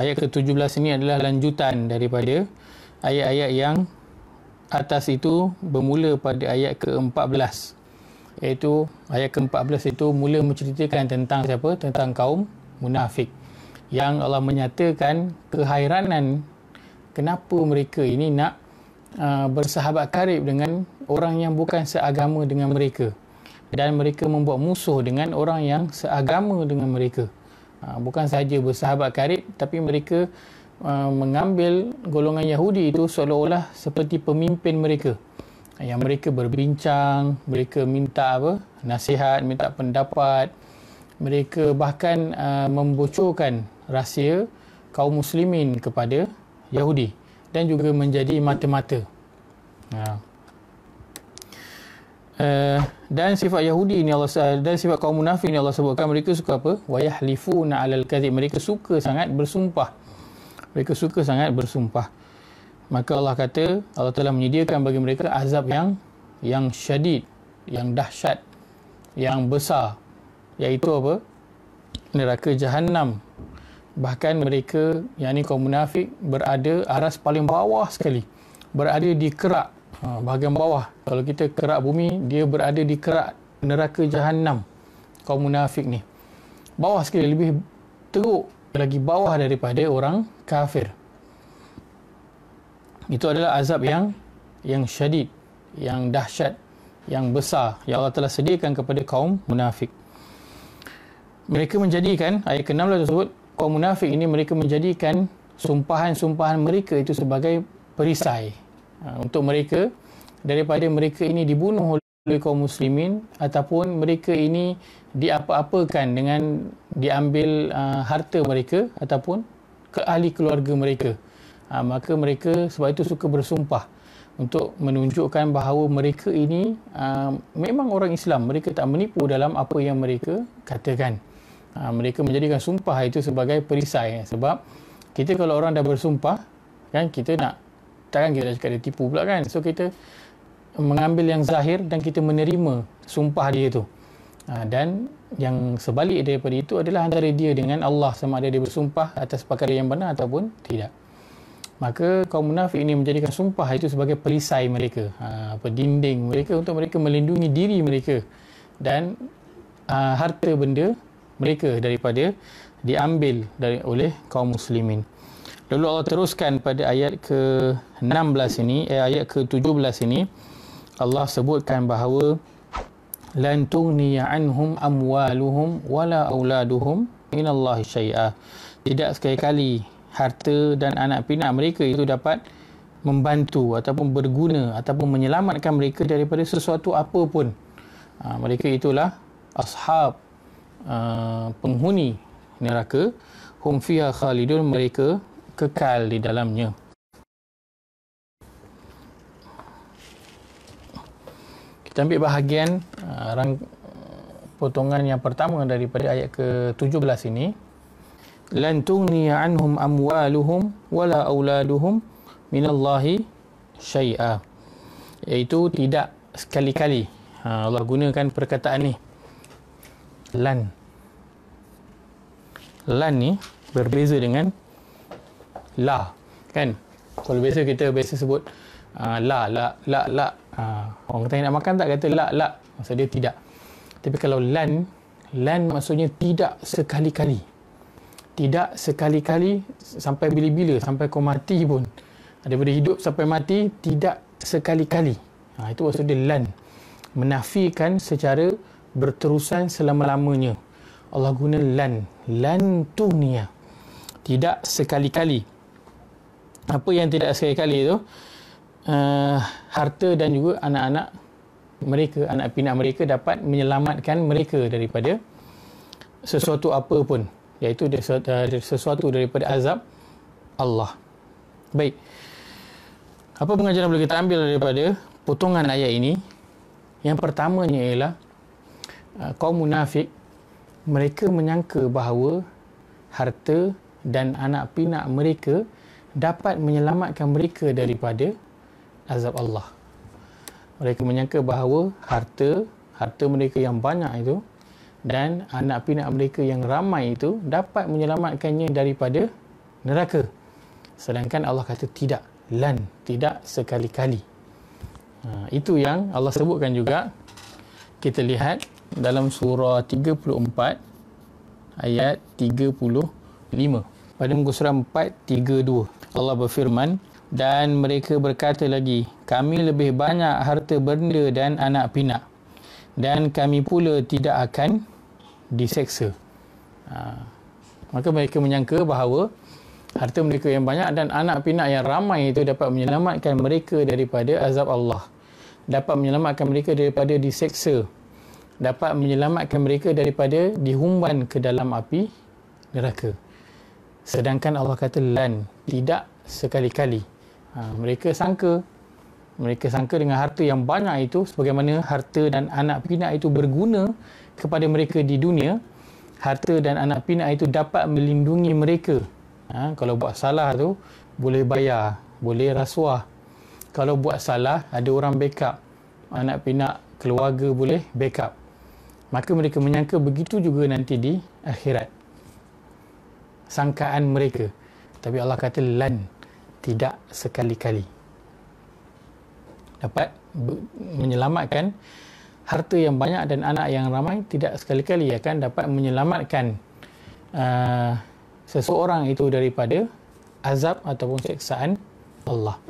ayat ke-17 ini adalah lanjutan daripada ayat-ayat yang atas itu bermula pada ayat ke-14 iaitu ayat ke-14 itu mula menceritakan tentang siapa tentang kaum munafik yang Allah menyatakan kehairanan kenapa mereka ini nak uh, bersahabat karib dengan orang yang bukan seagama dengan mereka dan mereka membuat musuh dengan orang yang seagama dengan mereka Ha, bukan sahaja bersahabat karib tapi mereka ha, mengambil golongan Yahudi itu seolah-olah seperti pemimpin mereka ha, yang mereka berbincang mereka minta apa nasihat minta pendapat mereka bahkan membocorkan rahsia kaum muslimin kepada Yahudi dan juga menjadi mata-mata ya. Eh, dan sifat Yahudi ni Allah dan sifat kaum munafik ni Allah sebutkan mereka suka apa? Wayahlifuna alal kadhib. Mereka suka sangat bersumpah. Mereka suka sangat bersumpah. Maka Allah kata Allah telah menyediakan bagi mereka azab yang yang syadid, yang dahsyat, yang besar. Iaitu apa? Neraka Jahannam. Bahkan mereka, yang ini kaum munafik, berada aras paling bawah sekali. Berada di kerak Ha, bahagian bawah. Kalau kita kerak bumi, dia berada di kerak neraka jahanam kaum munafik ni. Bawah sekali lebih teruk lagi bawah daripada orang kafir. Itu adalah azab yang yang syadid, yang dahsyat, yang besar yang Allah telah sediakan kepada kaum munafik. Mereka menjadikan ayat ke-6 lah tersebut kaum munafik ini mereka menjadikan sumpahan-sumpahan mereka itu sebagai perisai Ah, untuk mereka daripada mereka ini dibunuh oleh kaum muslimin ataupun mereka ini diapa-apakan dengan diambil ah, harta mereka ataupun ke ahli keluarga mereka ah, maka mereka sebab itu suka bersumpah untuk menunjukkan bahawa mereka ini memang orang Islam mereka tak menipu dalam apa yang mereka katakan mereka menjadikan sumpah itu sebagai perisai sebab kita kalau orang dah bersumpah kan kita nak takkan kita cakap dia tipu pula kan so kita mengambil yang zahir dan kita menerima sumpah dia tu ha, dan yang sebalik daripada itu adalah antara dia dengan Allah sama ada dia bersumpah atas perkara yang benar ataupun tidak maka kaum munafik ini menjadikan sumpah itu sebagai perisai mereka ha, apa dinding mereka untuk mereka melindungi diri mereka dan ha, harta benda mereka daripada diambil dari oleh kaum muslimin Lalu Allah teruskan pada ayat ke-16 ini, eh, ayat ke-17 ini, Allah sebutkan bahawa lan tughni anhum amwaluhum wala auladuhum min Allah syai'a. Tidak sekali-kali harta dan anak pinak mereka itu dapat membantu ataupun berguna ataupun menyelamatkan mereka daripada sesuatu apa pun. Ha, mereka itulah ashab uh, penghuni neraka hum fiha khalidun mereka kekal di dalamnya. Kita ambil bahagian uh, rang potongan yang pertama daripada ayat ke-17 ini. Lan tughni anhum amwaluhum wala auladuhum min Allahi syai'a. Iaitu tidak sekali-kali. Ha, Allah gunakan perkataan ni. Lan. Lan ni berbeza dengan la kan kalau biasa kita biasa sebut ah, la la la la ha, orang tanya nak makan tak kata la la maksud dia tidak tapi kalau lan lan maksudnya tidak sekali-kali tidak sekali-kali sampai bila-bila sampai kau mati pun daripada hidup sampai mati tidak sekali-kali ha, itu maksud dia lan menafikan secara berterusan selama-lamanya Allah guna lan lan tunia tidak sekali-kali apa yang tidak sekali-kali itu uh, eh, harta dan juga anak-anak mereka anak pinak mereka dapat menyelamatkan mereka daripada sesuatu apa pun iaitu eh, sesuatu daripada azab Allah baik apa pengajaran boleh kita ambil daripada potongan ayat ini yang pertamanya ialah eh, kaum munafik mereka menyangka bahawa harta dan anak pinak mereka dapat menyelamatkan mereka daripada azab Allah. Mereka menyangka bahawa harta, harta mereka yang banyak itu dan anak pinak mereka yang ramai itu dapat menyelamatkannya daripada neraka. Sedangkan Allah kata tidak, lan, tidak sekali-kali. Ha, itu yang Allah sebutkan juga. Kita lihat dalam surah 34 ayat 35 pada muka surah 4 32 Allah berfirman dan mereka berkata lagi kami lebih banyak harta benda dan anak pinak dan kami pula tidak akan diseksa ha. maka mereka menyangka bahawa harta mereka yang banyak dan anak pinak yang ramai itu dapat menyelamatkan mereka daripada azab Allah dapat menyelamatkan mereka daripada diseksa dapat menyelamatkan mereka daripada dihumban ke dalam api neraka. Sedangkan Allah kata lan, tidak sekali-kali. Ha, mereka sangka, mereka sangka dengan harta yang banyak itu, sebagaimana harta dan anak pinak itu berguna kepada mereka di dunia, harta dan anak pinak itu dapat melindungi mereka. Ha, kalau buat salah tu boleh bayar, boleh rasuah. Kalau buat salah, ada orang backup. Anak pinak, keluarga boleh backup. Maka mereka menyangka begitu juga nanti di akhirat sangkaan mereka. Tapi Allah kata lan tidak sekali-kali. Dapat menyelamatkan harta yang banyak dan anak yang ramai tidak sekali-kali akan dapat menyelamatkan uh, seseorang itu daripada azab ataupun seksaan Allah.